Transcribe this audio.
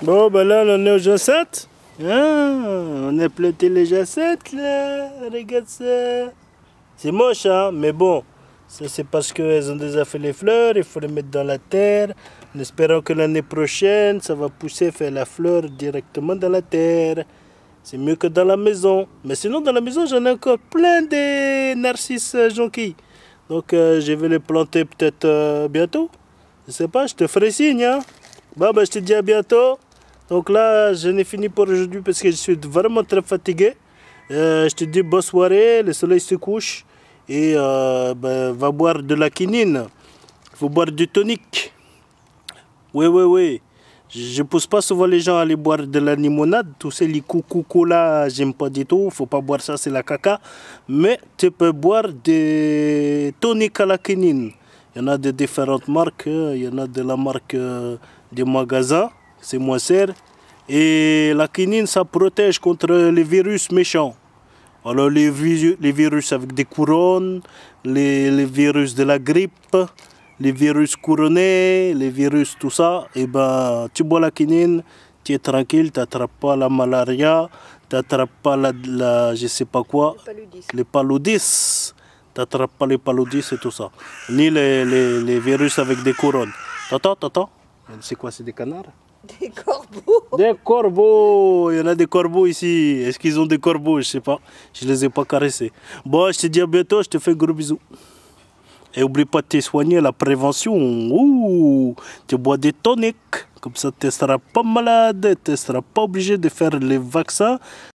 Bon, ben là, on est aux jacettes. Ah, on a planté les jacettes, là. Regarde ça. C'est moche, hein, mais bon. Ça, c'est parce qu'elles ont déjà fait les fleurs. Il faut les mettre dans la terre. En espérant que l'année prochaine, ça va pousser, faire la fleur directement dans la terre. C'est mieux que dans la maison. Mais sinon, dans la maison, j'en ai encore plein des narcisses euh, jonquilles. Donc, euh, je vais les planter peut-être euh, bientôt. Je sais pas, je te ferai signe, hein. Bon, ben, je te dis à bientôt. Donc là, je n'ai fini pour aujourd'hui parce que je suis vraiment très fatigué. Euh, je te dis bonne soirée, le soleil se couche et euh, ben, va boire de la quinine. Il faut boire du tonique. Oui, oui, oui. Je ne pousse pas souvent les gens à aller boire de la limonade. Tous ces coucou là, j'aime pas du tout. faut pas boire ça, c'est la caca. Mais tu peux boire des toniques à la quinine. Il y en a de différentes marques. Il y en a de la marque euh, du des magasins c'est moins cher. Et la quinine, ça protège contre les virus méchants. Alors les, virus, les virus avec des couronnes, les, virus de la grippe, les virus couronnés, les virus, tout ça, et eh ben tu bois la quinine, tu es tranquille, tu n'attrapes pas la malaria, tu n'attrapes pas la, la, je sais pas quoi, les paludis, tu n'attrapes pas les paludis et tout ça, ni les, les virus avec des couronnes. Attends, attends, C'est quoi, c'est des canards des corbeaux Des corbeaux Il y en a des corbeaux ici. Est-ce qu'ils ont des corbeaux Je sais pas. Je les ai pas caressés. Bon, je te dis à bientôt. Je te fais gros bisous. Et oublie pas de te soigner, la prévention. Ouh, tu bois des toniques. Comme ça, tu ne seras pas malade, tu ne seras pas obligé de faire les vaccins.